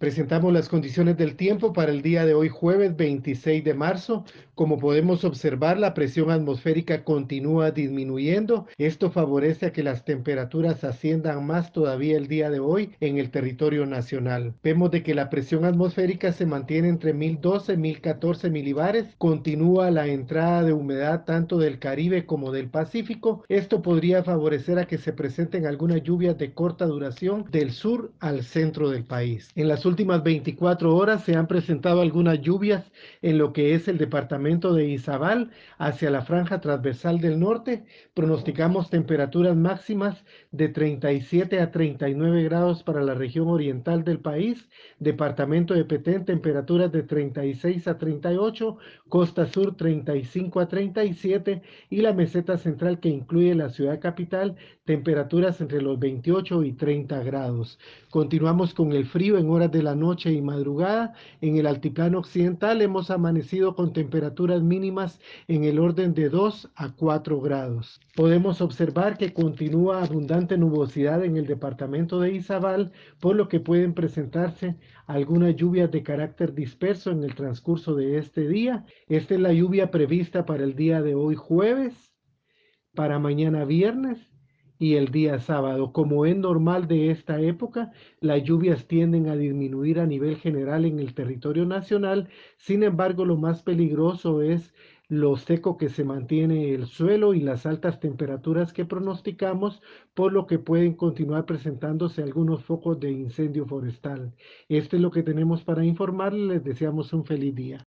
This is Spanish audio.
Presentamos las condiciones del tiempo para el día de hoy, jueves 26 de marzo. Como podemos observar, la presión atmosférica continúa disminuyendo. Esto favorece a que las temperaturas asciendan más todavía el día de hoy en el territorio nacional. Vemos de que la presión atmosférica se mantiene entre 1012 y 1014 milibares. Continúa la entrada de humedad tanto del Caribe como del Pacífico. Esto podría favorecer a que se presenten algunas lluvias de corta duración del sur al centro del país. En las últimas 24 horas se han presentado algunas lluvias en lo que es el departamento de Izabal hacia la franja transversal del norte, pronosticamos temperaturas máximas de 37 a 39 grados para la región oriental del país, departamento de Petén temperaturas de 36 a 38, costa sur 35 a 37 y la meseta central que incluye la ciudad capital temperaturas entre los 28 y 30 grados. Continuamos con el frío en horas de la noche y madrugada. En el altiplano occidental hemos amanecido con temperaturas mínimas en el orden de 2 a 4 grados. Podemos observar que continúa abundante nubosidad en el departamento de Izabal, por lo que pueden presentarse algunas lluvias de carácter disperso en el transcurso de este día. Esta es la lluvia prevista para el día de hoy jueves, para mañana viernes y el día sábado. Como es normal de esta época, las lluvias tienden a disminuir a nivel general en el territorio nacional. Sin embargo, lo más peligroso es lo seco que se mantiene el suelo y las altas temperaturas que pronosticamos, por lo que pueden continuar presentándose algunos focos de incendio forestal. Esto es lo que tenemos para informarles. Les deseamos un feliz día.